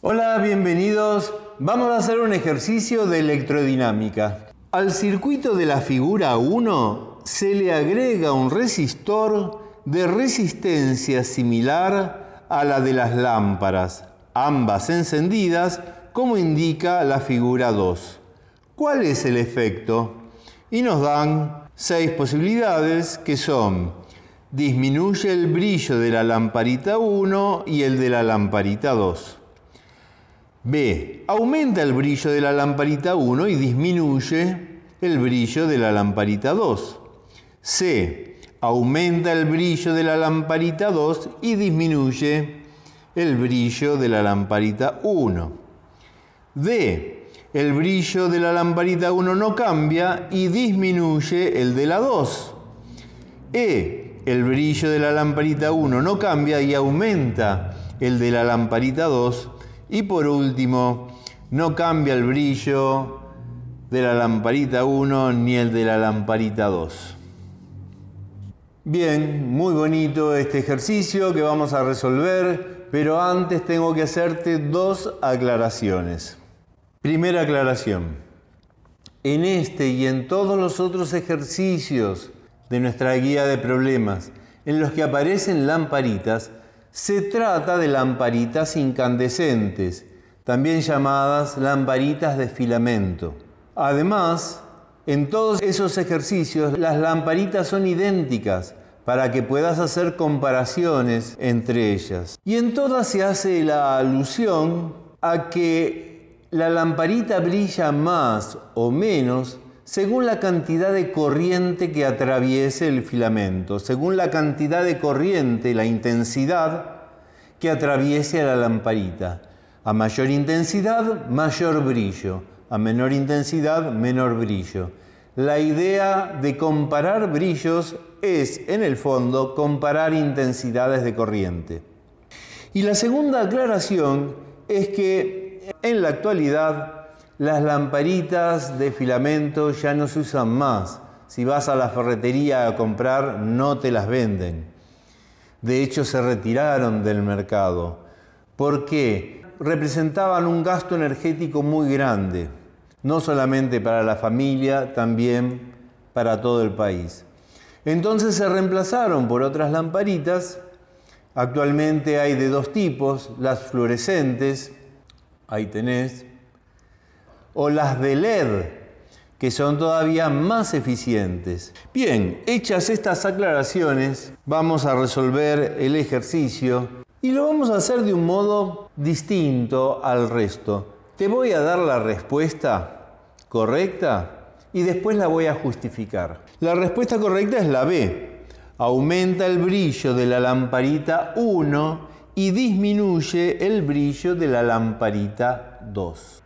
Hola, bienvenidos. Vamos a hacer un ejercicio de electrodinámica. Al circuito de la figura 1 se le agrega un resistor de resistencia similar a la de las lámparas, ambas encendidas como indica la figura 2. ¿Cuál es el efecto? Y nos dan seis posibilidades que son disminuye el brillo de la lamparita 1 y el de la lamparita 2 B. Aumenta el brillo de la lamparita 1 y disminuye el brillo de la lamparita 2. C. Aumenta el brillo de la lamparita 2 y disminuye el brillo de la lamparita 1. D. El brillo de la lamparita 1 no cambia y disminuye el de la 2. E. El brillo de la lamparita 1 no cambia y aumenta el de la lamparita 2 y por último, no cambia el brillo de la lamparita 1 ni el de la lamparita 2. Bien, muy bonito este ejercicio que vamos a resolver, pero antes tengo que hacerte dos aclaraciones. Primera aclaración. En este y en todos los otros ejercicios de nuestra guía de problemas en los que aparecen lamparitas, se trata de lamparitas incandescentes, también llamadas lamparitas de filamento. Además, en todos esos ejercicios las lamparitas son idénticas para que puedas hacer comparaciones entre ellas. Y en todas se hace la alusión a que la lamparita brilla más o menos según la cantidad de corriente que atraviese el filamento, según la cantidad de corriente, la intensidad que atraviese a la lamparita. A mayor intensidad, mayor brillo. A menor intensidad, menor brillo. La idea de comparar brillos es, en el fondo, comparar intensidades de corriente. Y la segunda aclaración es que en la actualidad las lamparitas de filamento ya no se usan más. Si vas a la ferretería a comprar, no te las venden. De hecho, se retiraron del mercado. ¿Por qué? Representaban un gasto energético muy grande, no solamente para la familia, también para todo el país. Entonces se reemplazaron por otras lamparitas. Actualmente hay de dos tipos, las fluorescentes, ahí tenés, o las de LED, que son todavía más eficientes. Bien, hechas estas aclaraciones, vamos a resolver el ejercicio y lo vamos a hacer de un modo distinto al resto. Te voy a dar la respuesta correcta y después la voy a justificar. La respuesta correcta es la B. Aumenta el brillo de la lamparita 1 y disminuye el brillo de la lamparita 2.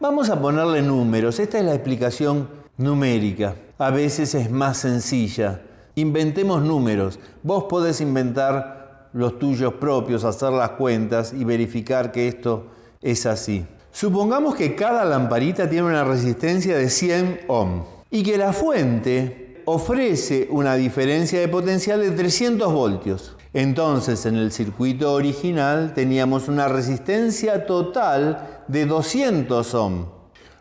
Vamos a ponerle números. Esta es la explicación numérica. A veces es más sencilla. Inventemos números. Vos podés inventar los tuyos propios, hacer las cuentas y verificar que esto es así. Supongamos que cada lamparita tiene una resistencia de 100 ohm y que la fuente ofrece una diferencia de potencial de 300 voltios. Entonces en el circuito original teníamos una resistencia total de 200 ohm.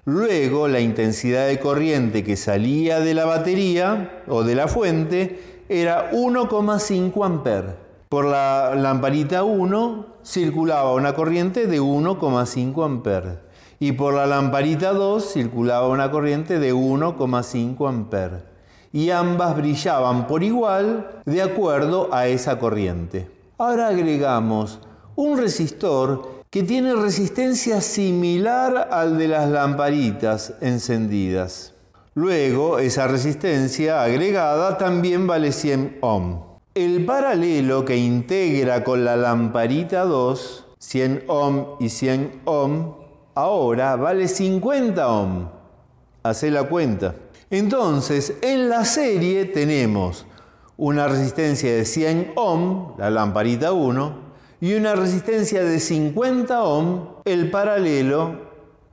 Luego la intensidad de corriente que salía de la batería o de la fuente era 1,5 amperes. Por la lamparita 1 circulaba una corriente de 1,5 amperes, y por la lamparita 2 circulaba una corriente de 1,5 ampere y ambas brillaban por igual de acuerdo a esa corriente. Ahora agregamos un resistor que tiene resistencia similar al de las lamparitas encendidas. Luego, esa resistencia agregada también vale 100 ohm. El paralelo que integra con la lamparita 2, 100 ohm y 100 ohm, ahora vale 50 ohm. Hacé la cuenta. Entonces, en la serie tenemos una resistencia de 100 ohm, la lamparita 1, y una resistencia de 50 ohm, el paralelo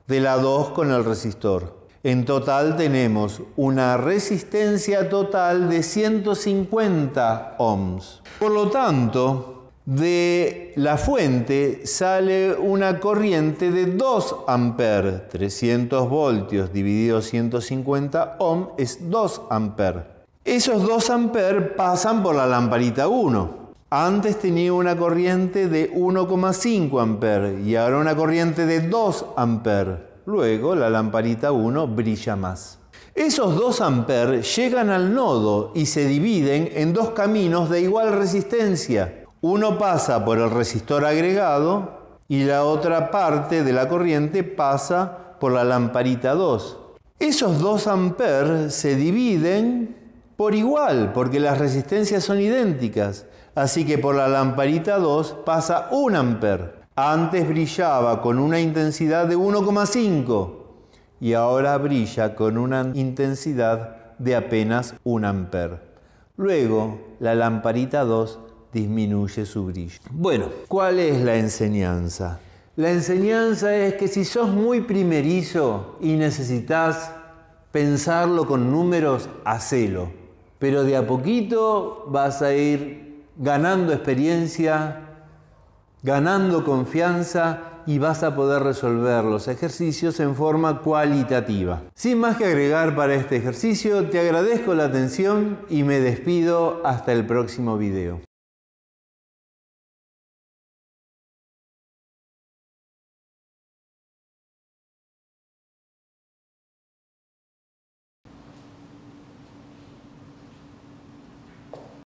de la 2 con el resistor. En total tenemos una resistencia total de 150 ohms. Por lo tanto, de la fuente sale una corriente de 2 amperes. 300 voltios dividido 150 ohm es 2 amperes. Esos 2 amperes pasan por la lamparita 1. Antes tenía una corriente de 1,5 amperes y ahora una corriente de 2 amperes. Luego la lamparita 1 brilla más. Esos 2 amperes llegan al nodo y se dividen en dos caminos de igual resistencia. Uno pasa por el resistor agregado y la otra parte de la corriente pasa por la lamparita 2. Esos 2 amperes se dividen por igual, porque las resistencias son idénticas. Así que por la lamparita 2 pasa 1 amper. Antes brillaba con una intensidad de 1,5 y ahora brilla con una intensidad de apenas 1 amper. Luego la lamparita 2 disminuye su brillo. Bueno, ¿cuál es la enseñanza? La enseñanza es que si sos muy primerizo y necesitas pensarlo con números, hacelo. Pero de a poquito vas a ir ganando experiencia, ganando confianza y vas a poder resolver los ejercicios en forma cualitativa. Sin más que agregar para este ejercicio, te agradezco la atención y me despido hasta el próximo video.